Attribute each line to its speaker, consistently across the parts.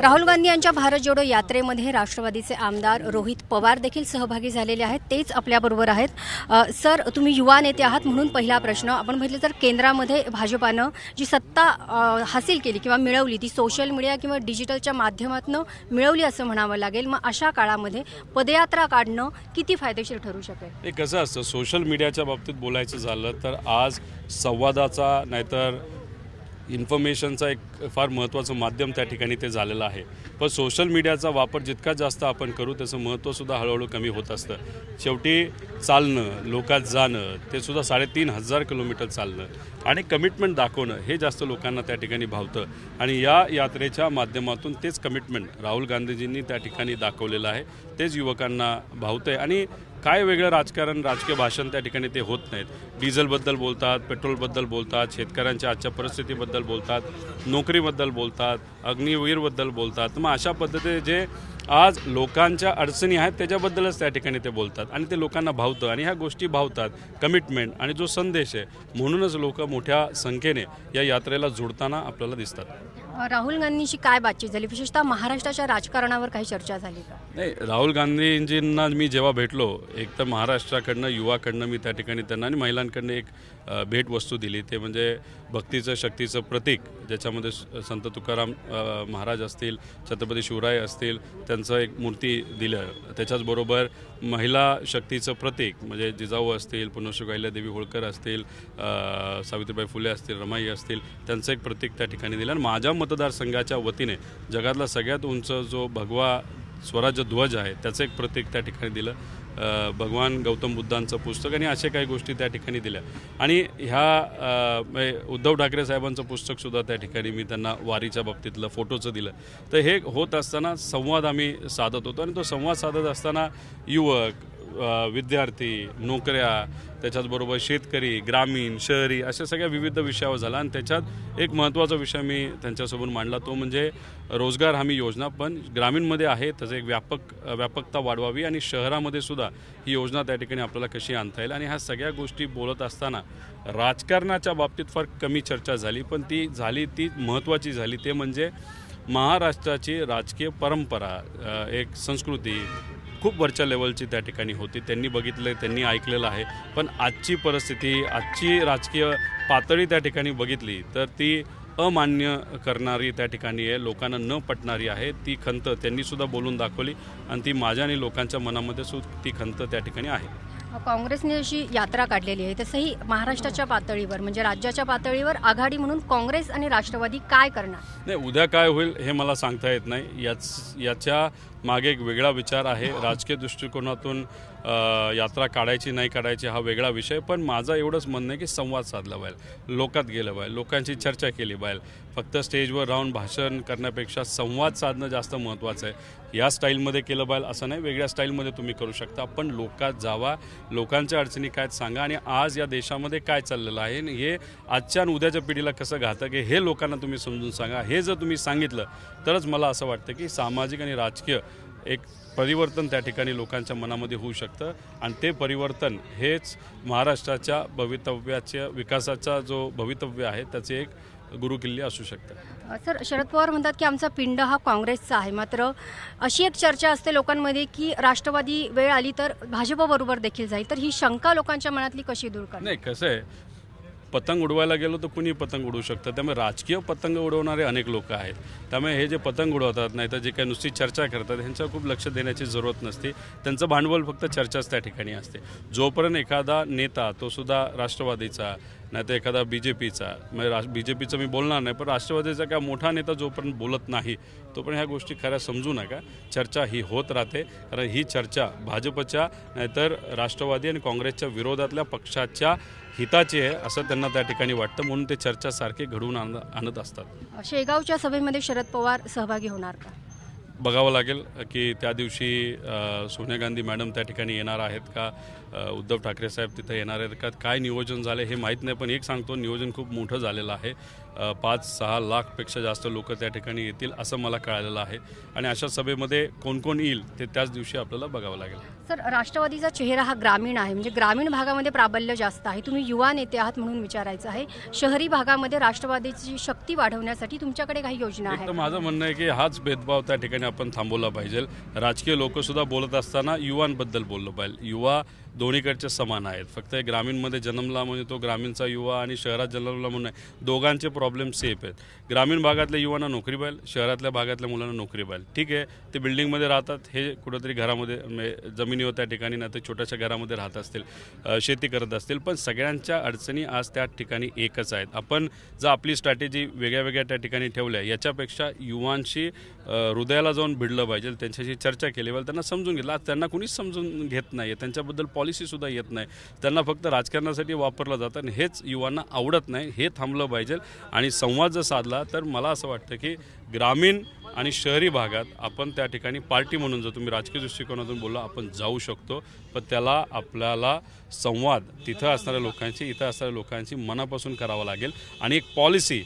Speaker 1: राहुल गांधी यांच्या भारत जोडो यात्रेमध्ये राष्ट्रवादीचे आमदार रोहित पवार देखील सहभागी झालेले आहेत तेच आपल्याबरोबर आहेत सर तुम्ही युवा नेते आहात म्हणून पहिला प्रश्न आपण म्हटलं तर केंद्रामध्ये भाजपानं जी सत्ता हासिल केली किंवा मिळवली ती सोशल मीडिया किंवा डिजिटलच्या माध्यमातून मिळवली असं म्हणावं लागेल मग अशा काळामध्ये पदयात्रा काढणं किती फायदेशीर ठरू शकेल
Speaker 2: ते कसं असतं सोशल मीडियाच्या बाबतीत बोलायचं झालं तर आज संवादाचा नाहीतर इन्फॉर्मेशनचा एक फार महत्त्वाचं माध्यम त्या ठिकाणी ते झालेलं आहे पण सोशल मीडियाचा वापर जितका जास्त आपण करू त्याचं महत्त्वसुद्धा हळूहळू कमी होत असतं शेवटी चालणं लोकात जाणं ते सुद्धा साडेतीन हजार किलोमीटर चालणं आणि कमिटमेंट दाखवणं हे जास्त लोकांना त्या ठिकाणी भावतं आणि या यात्रेच्या माध्यमातून तेच कमिटमेंट राहुल गांधीजींनी त्या ठिकाणी दाखवलेलं आहे तेच युवकांना भावतं आहे आणि काय वेगळं राजकारण राजकीय भाषण त्या ठिकाणी ते होत नाहीत डिझेलबद्दल बोलतात पेट्रोलबद्दल बोलतात शेतकऱ्यांच्या आजच्या परिस्थितीबद्दल बोलतात नोकरीबद्दल बोलतात अग्निवीरबद्दल बोलतात मग अशा पद्धतीने जे आज लोकांच्या अडचणी आहेत त्याच्याबद्दलच त्या ठिकाणी ते बोलतात आणि ते लोकांना भावतं आणि ह्या गोष्टी भावतात कमिटमेंट आणि जो संदेश आहे म्हणूनच लोक मोठ्या संख्येने या यात्रेला जोडताना आपल्याला दिसतात
Speaker 1: राहुल गांधींशी काय बातचीत झाली विशेषतः महाराष्ट्राच्या राजकारणावर काही चर्चा झाली का
Speaker 2: नाही राहुल गांधीजींना मी जेव्हा भेटलो एक तर महाराष्ट्राकडनं युवाकडनं मी त्या ठिकाणी त्यांना आणि महिलांकडनं एक भेटवस्तू दिली ते म्हणजे भक्तीचं शक्तीचं प्रतीक ज्याच्यामध्ये संत तुकाराम महाराज असतील छत्रपती शिवराय असतील त्यांचं एक मूर्ती दिलं त्याच्याचबरोबर महिला शक्तीचं प्रतीक म्हणजे जिजाऊ असतील पुनश्व देवी होळकर असतील सावित्रीबाई फुले असतील रमाई असतील त्यांचं एक प्रतीक त्या ठिकाणी दिलं आणि माझ्या मतदारसंघाच्या वतीने जगातला सगळ्यात उंच जो भगवा स्वराज्य ध्वज आहे त्याचं एक प्रतीक त्या ठिकाणी दिलं भगवान गौतम बुद्धांचं पुस्तक आणि अशा काही गोष्टी त्या ठिकाणी दिल्या आणि ह्या उद्धव ठाकरे साहेबांचं पुस्तकसुद्धा त्या ठिकाणी मी त्यांना वारीच्या बाबतीतलं फोटोचं दिलं तर हे होत असताना संवाद आम्ही साधत होतो आणि तो संवाद साधत असताना युवक विद्यार्थी नोकऱ्या त्याच्याचबरोबर शेतकरी ग्रामीण शहरी अशा सगळ्या विविध विषयावर झाला आणि त्याच्यात एक महत्त्वाचा विषय मी त्यांच्यासमोर मांडला तो म्हणजे रोजगार हमी योजना पण ग्रामीणमध्ये आहे त्याचं एक व्यापक व्यापकता वाढवावी आणि शहरामध्ये सुद्धा ही योजना त्या ठिकाणी आपल्याला कशी आणता येईल आणि ह्या सगळ्या गोष्टी बोलत असताना राजकारणाच्या बाबतीत फार कमी चर्चा झाली पण ती झाली ती महत्त्वाची झाली ते म्हणजे महाराष्ट्राची राजकीय परंपरा एक संस्कृती खूप वरच्या लेवलची त्या ठिकाणी होती त्यांनी बघितलं त्यांनी ऐकलेलं आहे पण आजची परिस्थिती आजची राजकीय पातळी त्या ठिकाणी बघितली तर ती अमान्य करणारी त्या ठिकाणी आहे लोकांना न पटणारी आहे ती खंत त्यांनीसुद्धा बोलून दाखवली आणि ती माझ्या आणि लोकांच्या मनामध्ये सुद्धा ती खंत त्या ठिकाणी आहे
Speaker 1: काँग्रेसने अशी यात्रा काढलेली आहे तसंही महाराष्ट्राच्या पातळीवर म्हणजे राज्याच्या पातळीवर आघाडी म्हणून काँग्रेस आणि राष्ट्रवादी काय करणार
Speaker 2: नाही उद्या काय होईल हे मला सांगता येत नाही याच याच्या मागे एक वेगळा विचार आहे राजकीय दृष्टिकोनातून यात्रा काढायची नाही काढायची हा वेगळा विषय पण माझं एवढंच म्हणणं आहे की संवाद साधला पाहिजे लोकात गेलं पाहिजे लोकांची चर्चा केली पाहिजे फक्त स्टेजवर राहून भाषण करण्यापेक्षा संवाद साधणं जास्त महत्त्वाचं आहे या स्टाईलमध्ये केलं पाहिजे असं नाही वेगळ्या स्टाईलमध्ये तुम्ही करू शकता पण लोकात जावा लोकांच्या अडचणी काय सांगा आणि आज या देशामध्ये काय चाललेलं आहे आणि हे आजच्या आणि उद्याच्या पिढीला कसं घातक आहे हे लोकांना तुम्ही समजून सांगा हे जर तुम्ही सांगितलं तरच मला असं वाटतं की सामाजिक आणि राजकीय एक परिवर्तन त्या ठिकाणी लोकांच्या मनामध्ये होऊ शकतं आणि ते परिवर्तन हेच महाराष्ट्राच्या भवितव्याच्या विकासाचा जो भवितव्य आहे त्याचे एक गुरुकिल्ले असू शकतात
Speaker 1: सर शरद पवार म्हणतात की आमचा पिंड हा काँग्रेसचा आहे मात्र अशी एक चर्चा असते लोकांमध्ये की राष्ट्रवादी वेळ आली तर भाजपबरोबर देखील जाईल तर ही शंका लोकांच्या मनातली कशी दूर कर नाही
Speaker 2: कसं आहे पतंग उडवायला गेलो तर कुणी पतंग उडवू शकतं त्यामुळे राजकीय पतंग उडवणारे अनेक लोक आहेत त्यामुळे हे जे पतंग उडवतात नाही तर जे काही नुसती चर्चा करतात ह्यांच्यावर खूप लक्ष देण्याची जरूरत नसते त्यांचं भांडवल फक्त चर्चाच त्या ठिकाणी असते जोपर्यंत एखादा नेता तो सुद्धा राष्ट्रवादीचा नाही तर एखादा बी जे पीचा म्हणजे राष्ट्र बी जे पीचं मी बोलणार नाही पण राष्ट्रवादीचा काय मोठा नेता जोपर्यंत बोलत नाही तो पण ह्या गोष्टी खऱ्या समजू नका चर्चा ही होत राहते कारण ही चर्चा भाजपच्या नाहीतर राष्ट्रवादी आणि काँग्रेसच्या विरोधातल्या पक्षाच्या हिताची आहे असं त्यांना त्या ठिकाणी वाटतं म्हणून ते चर्चासारखे सारखे घडवून आणत असतात
Speaker 1: शेगावच्या सभेमध्ये शरद पवार सहभागी होणार का
Speaker 2: बघावं लागेल की त्या दिवशी सोनिया गांधी मॅडम त्या ठिकाणी येणार आहेत का उद्धव ठाकरे साहेब तिथे येणार आहेत का काय नियोजन झाले हे माहीत नाही पण एक सांगतो नियोजन खूप मोठं झालेलं आहे पाच सहा लाखपेक्षा जास्त लोक त्या ठिकाणी येतील असं मला कळालेलं आहे आणि अशा सभेमध्ये कोण कोण येईल ते त्याच दिवशी आपल्याला बघावं लागेल
Speaker 1: सर राष्ट्रवादीचा चेहरा हा ग्रामीण आहे म्हणजे ग्रामीण भागामध्ये प्राबल्य जास्त आहे तुम्ही युवा नेते आहात म्हणून विचारायचं आहे शहरी भागामध्ये राष्ट्रवादीची शक्ती वाढवण्यासाठी तुमच्याकडे काही योजना आहे माझं
Speaker 2: म्हणणं आहे की हाच भेदभाव त्या ठिकाणी आपण थांबवला पाहिजे राजकीय लोकसुद्धा बोलत असताना युवांबद्दल बोललं पाहिजे युवा दोन्हीकडचे समान आहेत फक्त ग्रामीणमध्ये जन्मला म्हणजे तो ग्रामीणचा युवा आणि शहरात जन्मला म्हणून दोघांचे प्रॉब्लेम सेफ आहेत ग्रामीण भागातल्या युवांना नोकरी पाहिजे शहरातल्या भागातल्या मुलांना नोकरी पाहिजे ठीक आहे ते बिल्डिंगमध्ये राहतात हे कुठंतरी घरामध्ये जमिनीवर त्या ठिकाणी ना तर छोट्याशा घरामध्ये राहत असतील शेती करत असतील पण सगळ्यांच्या अडचणी आज त्या ठिकाणी एकच आहेत आपण जर आपली स्ट्रॅटेजी वेगळ्या वेगळ्या त्या ठिकाणी ठेवल्या याच्यापेक्षा युवांशी हृदयाला जाऊन भिडलं पाहिजे त्यांच्याशी चर्चा केली पाहिजे त्यांना समजून घेतलं आज त्यांना कुणीच समजून घेत नाही त्यांच्याबद्दल पॉलिसीसुद्धा येत नाही त्यांना फक्त राजकारणासाठी वापरलं जातं आणि हेच युवांना आवडत नाही हे थांबलं पाहिजे आणि संवाद जर साधला तर मला असं वाटतं की ग्रामीण आणि शहरी भागात आपण त्या ठिकाणी पार्टी म्हणून जर तुम्ही राजकीय दृष्टिकोनातून बोललो आपण जाऊ शकतो पण त्याला आपल्याला संवाद तिथं असणाऱ्या लोकांशी इथं असणाऱ्या लोकांची मनापासून करावा लागेल आणि एक पॉलिसी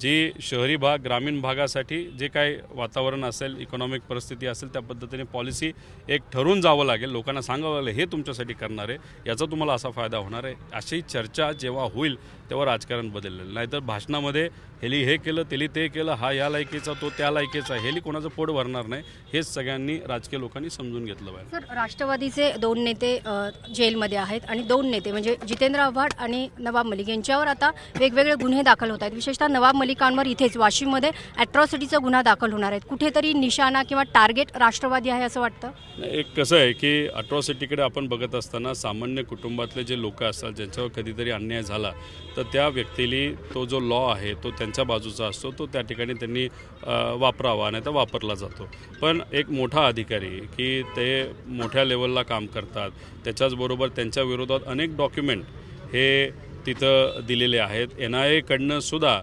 Speaker 2: जी शहरी भाग ग्रामीण भागासाठी जे काय वातावरण असेल इकॉनॉमिक परिस्थिती असेल त्या पद्धतीने पॉलिसी एक ठरवून जावं लागेल लोकांना सांगावं लागेल हे तुमच्यासाठी करणार आहे याचा तुम्हाला असा फायदा होणार आहे अशी चर्चा जेव्हा होईल तेव्हा राजकारण बदललेलं नाहीतर भाषणामध्ये हेली हे केलं तेली ते केलं हा या लायकीचा तो त्या लायकीचा हेली कोणाचं पोट भरणार नाही हेच सगळ्यांनी राजकीय लोकांनी समजून घेतलं पाहिजे
Speaker 1: सर राष्ट्रवादीचे दोन नेते जेलमध्ये आहेत आणि दोन नेते म्हणजे जितेंद्र आव्हाड आणि नवाब मलिक यांच्यावर आता वेगवेगळे गुन्हे दाखल होत आहेत विशेषतः नवाब मलिकांवर इथेच वाशिममध्ये ॲट्रॉसिटीचा गुन्हा दाखल होणार आहेत कुठेतरी निशाणा किंवा टार्गेट राष्ट्रवादी आहे असं वाटतं
Speaker 2: एक कसं आहे की अट्रॉसिटीकडे आपण बघत असताना सामान्य कुटुंबातले जे लोक असतात ज्यांच्यावर कधीतरी अन्याय झाला तर त्या व्यक्तीली तो जो लॉ आहे तो त्यांच्या बाजूचा असतो तो त्या ठिकाणी त्यांनी वापरावा आणि तर वापरला जातो पण एक मोठा अधिकारी की ते मोठ्या लेवलला काम करतात त्याच्याचबरोबर त्यांच्या विरोधात अनेक डॉक्युमेंट हे तिथं दिलेले आहेत एन आय एकडनं सुद्धा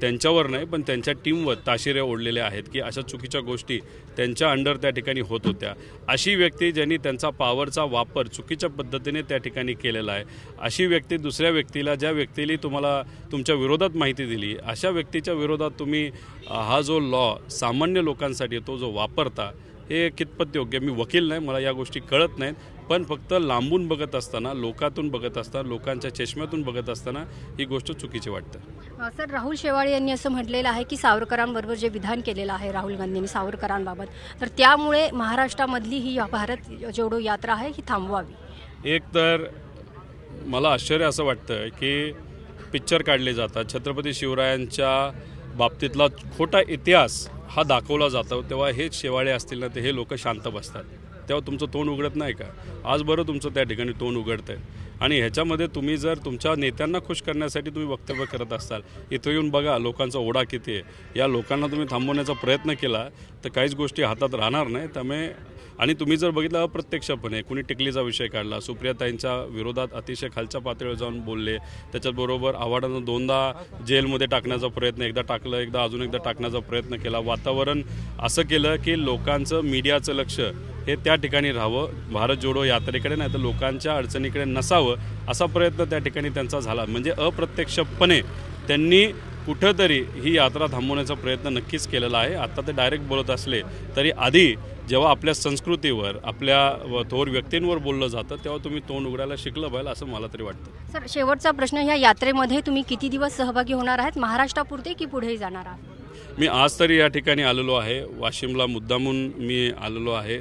Speaker 2: त्यांच्यावर नाही पण त्यांच्या टीमवर ताशिरे ओढलेले आहेत की अशा चुकीच्या गोष्टी त्यांच्या अंडर त्या ठिकाणी होत होत्या अशी व्यक्ती ज्यांनी त्यांचा पावरचा वापर चुकीच्या पद्धतीने त्या ठिकाणी केलेला आहे अशी व्यक्ती दुसऱ्या व्यक्तीला ज्या व्यक्तीने तुम्हाला तुमच्या विरोधात माहिती दिली अशा व्यक्तीच्या विरोधात तुम्ही हा जो लॉ सामान्य लोकांसाठी तो जो वापरता हे कितपत योग्य मी वकील नाही मला या गोष्टी कळत नाहीत पण फक्त लांबून बघत असताना लोकातून बघत असताना लोकांच्या चष्म्यातून बघत असताना ही गोष्ट चुकीची वाटतं
Speaker 1: सर राहुल शेवाळे यांनी असं म्हटलेलं आहे की सावरकरांबरोबर जे विधान केलेलं आहे राहुल गांधींनी सावरकरांबाबत तर त्यामुळे महाराष्ट्रामधली ही भारत जोडो यात्रा आहे ही थांबवावी
Speaker 2: एक तर मला आश्चर्य असं वाटतं की पिक्चर काढले जातात छत्रपती शिवरायांच्या बाबतीतला खोटा इतिहास हा दाखवला जातो तेव्हा हेच शेवाळे असतील ना ते हे लोक शांत बसतात तेव्हा तुमचं तोंड उघडत नाही का आज बरं तुमचं त्या ठिकाणी तोंड उघडतं आहे आणि ह्याच्यामध्ये तुम्ही जर तुमच्या नेत्यांना खुश करण्यासाठी तुम्ही वक्तव्य करत असाल इथं येऊन बघा लोकांचा ओढा किती आहे या लोकांना तुम्ही थांबवण्याचा प्रयत्न केला तर काहीच गोष्टी हातात राहणार नाही त्यामुळे आणि तुम्ही जर बघितलं अप्रत्यक्षपणे कुणी टिकलीचा विषय काढला सुप्रियाताईंच्या विरोधात अतिशय खालच्या पातळीवर जाऊन बोलले त्याच्याबरोबर आव्हाडानं दोनदा जेलमध्ये टाकण्याचा प्रयत्न एकदा टाकलं एकदा अजून एकदा टाकण्याचा प्रयत्न केला वातावरण असं केलं की लोकांचं मीडियाचं लक्ष हे त्या ठिकाणी राहावं भारत जोडो यात्रेकडे नाही तर लोकांच्या अडचणीकडे नसावं असा प्रयत्न त्या ठिकाणी त्यांचा झाला म्हणजे अप्रत्यक्षपणे त्यांनी कुठंतरी ही यात्रा थांबवण्याचा प्रयत्न नक्कीच केलेला आहे आत्ता ते डायरेक्ट बोलत असले तरी आधी जेव्हा आपल्या संस्कृतीवर आपल्या थोर व्यक्तींवर बोललं जातं तेव्हा तुम्ही तोंड उघडायला शिकलं पाहिजे असं मला तरी वाटतं
Speaker 1: सर शेवटचा प्रश्न या यात्रेमध्ये तुम्ही किती दिवस सहभागी होणार आहात महाराष्ट्रापुरते की पुढेही जाणार आहात
Speaker 2: मी आज तरी या ठिकाणी आलेलो आहे वाशिमला मुद्दामून मी आलेलो आहे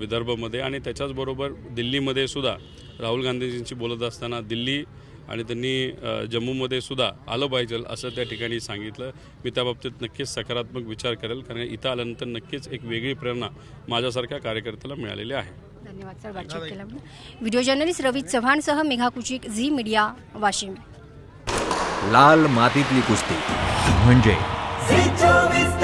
Speaker 2: विदर्भमध्ये आणि त्याच्याचबरोबर दिल्लीमध्ये सुद्धा राहुल गांधीजींशी बोलत असताना दिल्ली आणि त्यांनी जम्मूमध्ये सुद्धा आलं पाहिजे असं त्या ठिकाणी सांगितलं मी त्या बाबतीत नक्कीच सकारात्मक विचार करेल कारण इथं आल्यानंतर नक्कीच एक वेगळी प्रेरणा माझ्यासारख्या कार्यकर्त्याला मिळालेली आहे
Speaker 1: धन्यवाद सर व्हिडिओ जर्नलिस्ट रवी चव्हाणसह मेघा कुचिक झी मीडिया वाशिम
Speaker 2: लाल मातीतली कुस्ती
Speaker 1: म्हणजे